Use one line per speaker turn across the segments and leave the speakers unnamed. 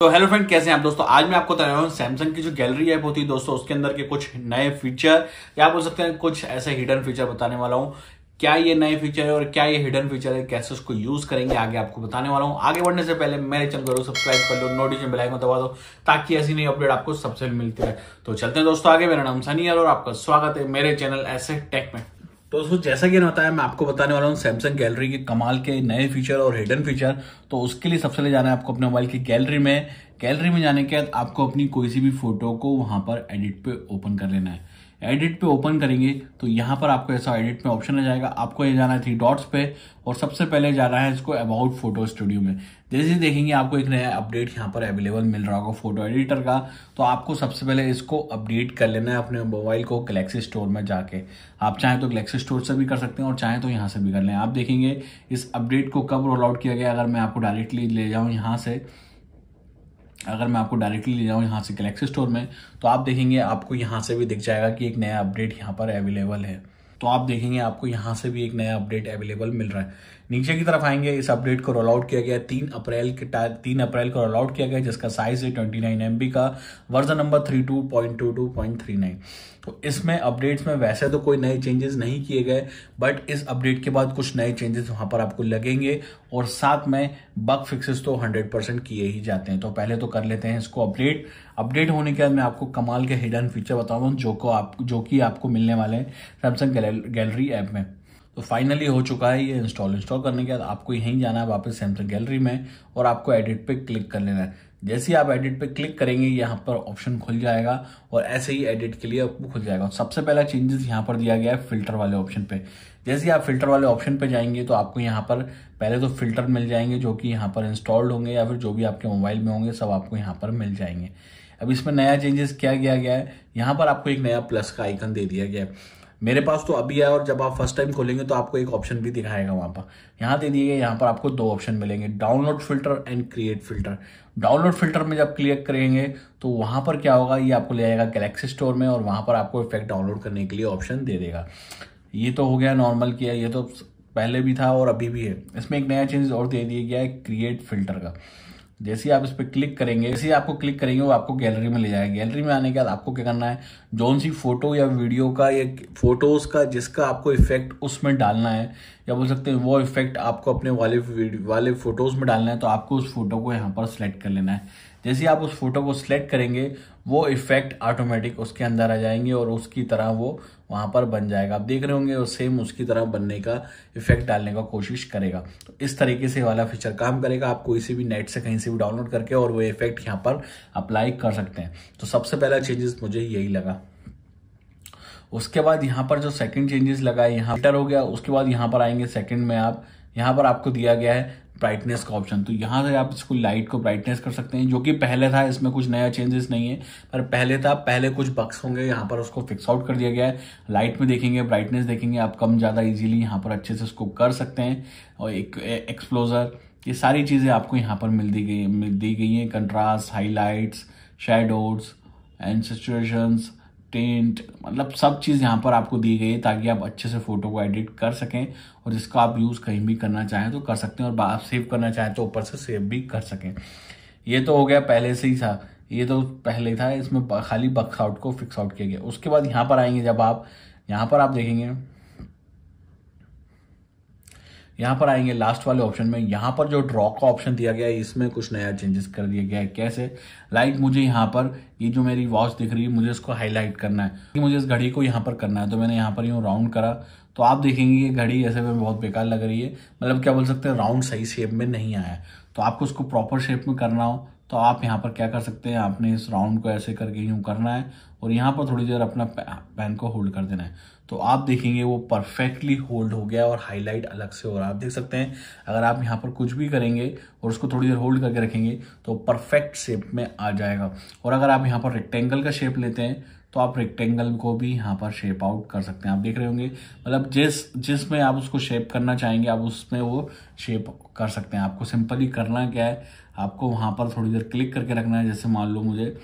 तो hello friend कैसे हैं आप दोस्तों आज मैं आपको बता रहा हूँ सैमसंग की जो गैलरी ऐप होती है दोस्तों उसके अंदर के कुछ नए फीचर या बोल सकते हैं कुछ ऐसे हिडन फीचर बताने वाला हूँ क्या ये नए फीचर है और क्या ये हिडन फीचर है कैसे उसको यूज करेंगे आगे आपको बताने वाला हूँ आगे बढ़ने से पहले मेरे चैनल को सब्सक्राइब कर लो नोटिफिकेशन बेल आइकन दबा दो ताकि ऐसी नई अपडेट आपको सबसे मिलती रहे तो चलते हैं दोस्तों आगे मेरा नाम सनी और आपका स्वागत है मेरे चैनल ऐसे टेक में तो दोस्तों जैसा कि बताया मैं आपको बताने वाला हूँ सैमसंग गैलरी के कमाल के नए फीचर और हिडन फीचर तो उसके लिए सबसे ले जाना है आपको अपने मोबाइल की गैलरी में गैलरी में जाने के बाद आपको अपनी कोई सी भी फोटो को वहाँ पर एडिट पे ओपन कर लेना है एडिट पे ओपन करेंगे तो यहाँ पर आपको ऐसा एडिट में ऑप्शन आ जाएगा आपको ये जाना है थ्री डॉट्स पे और सबसे पहले जाना है इसको अबाउट फोटो स्टूडियो में जैसे ही देखेंगे आपको एक नया अपडेट यहाँ पर अवेलेबल मिल रहा होगा फोटो एडिटर का तो आपको सबसे पहले इसको अपडेट कर लेना है अपने मोबाइल को गलेक्सी स्टोर में जाके आप चाहें तो गलेक्सी स्टोर से भी कर सकते हैं और चाहें तो यहाँ से भी कर लें आप देखेंगे इस अपडेट को कब रोल आउट किया गया अगर मैं आपको डायरेक्टली ले जाऊँ यहाँ से अगर मैं आपको डायरेक्टली ले जाऊँ यहाँ से गलेक्सी स्टोर में तो आप देखेंगे आपको यहाँ से भी दिख जाएगा कि एक नया अपडेट यहाँ पर अवेलेबल है तो आप देखेंगे आपको यहाँ से भी एक नया अपडेट अवेलेबल मिल रहा है नीचे की तरफ आएंगे इस अपडेट को रोल आउट किया गया तीन अप्रैल के तीन अप्रैल को रोल आउट किया गया जिसका साइज है ट्वेंटी नाइन एम बी का version number three two point two two point three nine तो इसमें अपडेट्स में वैसे तो कोई नए चेंजेस नहीं किए गए बट इस अपडेट के बाद कुछ नए चेंजेस वहां पर आपको लगेंगे और साथ में बग फिक्सेस तो हंड्रेड परसेंट किए ही जाते हैं तो पहले तो कर लेते हैं इसको अपडेट अपडेट होने के बाद मैं आपको कमाल के हिडन फीचर बताऊंगा जो को आप जो कि आपको मिलने वाले हैं सैमसंग गैलरी ऐप में तो फाइनली हो चुका है ये इंस्टॉल इंस्टॉल करने के बाद आपको यहीं जाना है वापस सैमसंग गैलरी में और आपको एडिट पे क्लिक कर लेना है जैसे ही आप एडिट पे क्लिक करेंगे यहाँ पर ऑप्शन खुल जाएगा और ऐसे ही एडिट के लिए आपको खुल जाएगा सबसे पहला चेंजेस यहाँ पर दिया गया है फिल्टर वाले ऑप्शन पे जैसे ही आप फिल्टर वाले ऑप्शन पे जाएंगे तो आपको यहाँ पर पहले तो फिल्टर मिल जाएंगे जो कि यहाँ पर इंस्टॉल्ड होंगे या फिर जो भी आपके मोबाइल में होंगे सब आपको यहाँ पर मिल जाएंगे अब इसमें नया चेंजेस क्या किया गया है यहाँ पर आपको एक नया प्लस का आइकन दे दिया गया है मेरे पास तो अभी है और जब आप फर्स्ट टाइम खोलेंगे तो आपको एक ऑप्शन भी दिखाएगा वहाँ पर यहाँ दे दिए यहाँ पर आपको दो ऑप्शन मिलेंगे download filter and create filter download filter में जब क्लिक करेंगे तो वहाँ पर क्या होगा ये आपको ले जाएगा गैलेक्सी स्टोर में और वहाँ पर आपको इफेक्ट डाउनलोड करने के लिए ऑप्शन दे देगा ये तो हो गया नॉर्मल किया ये तो पहले भी था और अभी भी है इसमें एक नया चेंज और दे दिया गया है क्रिएट फिल्टर का जैसे आप इस पर क्लिक करेंगे जैसे आपको क्लिक करेंगे वो आपको गैलरी में ले जाएगा गैलरी में आने के बाद आपको क्या करना है जौन सी फोटो या वीडियो का या फोटोज का जिसका आपको इफेक्ट उसमें डालना है या बोल सकते हैं वो इफेक्ट आपको अपने वाले वाले फोटोज में डालना है तो आपको उस फोटो को यहाँ पर सिलेक्ट कर लेना है जैसे आप उस फोटो को सिलेक्ट करेंगे वो इफेक्ट ऑटोमेटिक उसके अंदर आ जाएंगे और उसकी तरह वो वहां पर बन जाएगा आप देख रहे होंगे वो सेम उसकी तरह बनने का इफेक्ट डालने का कोशिश करेगा तो इस तरीके से वाला फीचर काम करेगा आप कोई भी नेट से कहीं से भी डाउनलोड करके और वो इफेक्ट यहाँ पर अप्लाई कर सकते हैं तो सबसे पहला चेंजेस मुझे यही लगा उसके बाद यहाँ पर जो सेकंड चेंजेस लगा है यहाँ फिल्टर हो गया उसके बाद यहाँ पर आएंगे सेकंड में आप यहाँ पर आपको दिया गया है ब्राइटनेस का ऑप्शन तो यहाँ से आप इसको लाइट को ब्राइटनेस कर सकते हैं जो कि पहले था इसमें कुछ नया चेंजेस नहीं है पर पहले था पहले कुछ बक्स होंगे यहाँ पर उसको फिक्स आउट कर दिया गया है लाइट में देखेंगे ब्राइटनेस देखेंगे आप कम ज़्यादा ईजिली यहाँ पर अच्छे से उसको कर सकते हैं और एक एक्सप्लोजर ये सारी चीज़ें आपको यहाँ पर मिल दी गई मिल दी गई हैं कंट्रास्ट हाईलाइट्स शेडोज एंड सिचुएशंस टेंट मतलब सब चीज़ यहाँ पर आपको दी गई है ताकि आप अच्छे से फोटो को एडिट कर सकें और जिसका आप यूज़ कहीं भी करना चाहें तो कर सकते हैं और आप सेव करना चाहें तो ऊपर से सेव भी कर सकें ये तो हो गया पहले से ही था ये तो पहले था इसमें खाली बक्स आउट को फिक्स आउट किया गया उसके बाद यहाँ पर आएंगे जब आप यहाँ पर आप देखेंगे यहाँ पर आएंगे लास्ट वाले ऑप्शन में यहाँ पर जो ड्रॉ का ऑप्शन दिया गया है इसमें कुछ नया चेंजेस कर दिया गया है कैसे लाइक like मुझे यहाँ पर ये जो मेरी वॉच दिख रही है मुझे इसको हाईलाइट करना है मुझे इस घड़ी को यहाँ पर करना है तो मैंने यहाँ पर यूँ राउंड करा तो आप देखेंगे ये घड़ी ऐसे में बहुत बेकार लग रही है मतलब क्या बोल सकते हैं राउंड सही शेप में नहीं आया तो आपको उसको प्रॉपर शेप में करना हो तो आप यहाँ पर क्या कर सकते हैं आपने इस राउंड को ऐसे करके यूँ करना है और यहाँ पर थोड़ी देर अपना पैन को होल्ड कर देना है तो आप देखेंगे वो परफेक्टली होल्ड हो गया और हाईलाइट अलग से हो रहा है आप देख सकते हैं अगर आप यहाँ पर कुछ भी करेंगे और उसको थोड़ी देर होल्ड करके रखेंगे तो परफेक्ट शेप में आ जाएगा और अगर आप यहाँ पर रेक्टेंगल का शेप लेते हैं तो आप रेक्टेंगल को भी यहाँ पर शेप आउट कर सकते हैं आप देख रहे होंगे मतलब जिस जिसमें आप उसको शेप करना चाहेंगे आप उसमें वो शेप कर सकते हैं आपको सिंपली करना क्या है आपको वहाँ पर थोड़ी देर क्लिक करके रखना है जैसे मान लो मुझे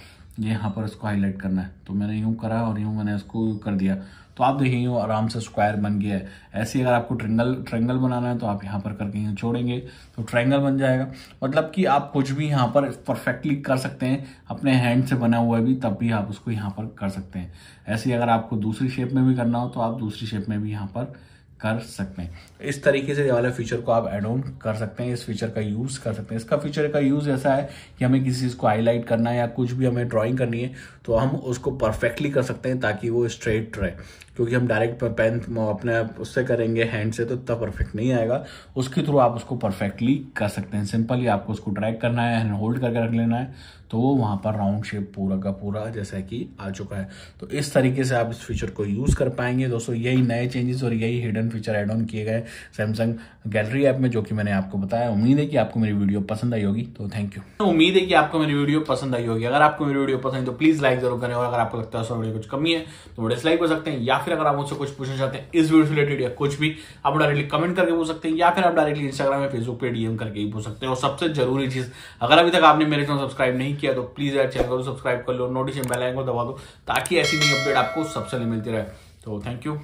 यहाँ पर इसको हाईलाइट करना है तो मैंने यूँ करा और यूँ मैंने इसको कर दिया तो आप देखिए यूँ आराम से स्क्वायर बन गया है ऐसे ही अगर आपको ट्रेंगल ट्रेंगल बनाना है तो आप यहाँ पर करके यूँ छोड़ेंगे तो ट्रेंगल बन जाएगा मतलब कि आप कुछ भी यहाँ पर परफेक्टली कर सकते हैं अपने हैंड से बना हुआ भी तब भी आप उसको यहाँ पर कर सकते हैं ऐसे अगर आपको दूसरी शेप में भी करना हो तो आप दूसरी शेप में भी यहाँ पर कर सकते हैं इस तरीके से ये वाले फीचर को आप एड ऑन कर सकते हैं इस फीचर का यूज़ कर सकते हैं इसका फीचर का यूज़ ऐसा है कि हमें किसी चीज़ को हाईलाइट करना है या कुछ भी हमें ड्राइंग करनी है तो हम उसको परफेक्टली कर सकते हैं ताकि वो स्ट्रेट रहे क्योंकि हम डायरेक्ट पेन अपने उससे करेंगे हैंड से तो इतना परफेक्ट नहीं आएगा उसके थ्रू आप उसको परफेक्टली कर सकते हैं सिंपली आपको उसको ड्रैग करना है एंड होल्ड करके रख लेना है तो वो वहाँ पर राउंड शेप पूरा का पूरा जैसा कि आ चुका है तो इस तरीके से आप इस फीचर को यूज़ कर पाएंगे दोस्तों यही नए चेंजेस और यही हिडन फीचर एड ऑन किए गए सैमसंग गैलरी ऐप में जो कि मैंने आपको बताया उम्मीद है कि आपको मेरी वीडियो पसंद आई होगी तो थैंक यू उम्मीद है कि आपको मेरी वीडियो पसंद आई होगी अगर आपको मेरी वीडियो पसंद है तो प्लीज़ लाइक जरूर करें और अगर आपको लगता है वीडियो कुछ कमी है तो वो डिसलाइक कर सकते हैं या फिर अगर आप मुझसे कुछ पूछना चाहते हैं इस वीडियो से रिलेटेड या कुछ भी आप डायरेक्टली कमेंट करके पूछ सकते हैं या फिर आप डायरेक्टली इंस्टाग्राम या फेसबुक पे डीएम करके ही पूछ सकते हैं और सबसे जरूरी चीज अगर अभी तक आपने मेरे चैनल सब्सक्राइब नहीं किया तो प्लीज यार चैनल को सब्सक्राइब कर लो नोटिस बेलाइन को दबा दो ताकि ऐसी नई अपडेट आपको सबसे मिलती रहे तो थैंक यू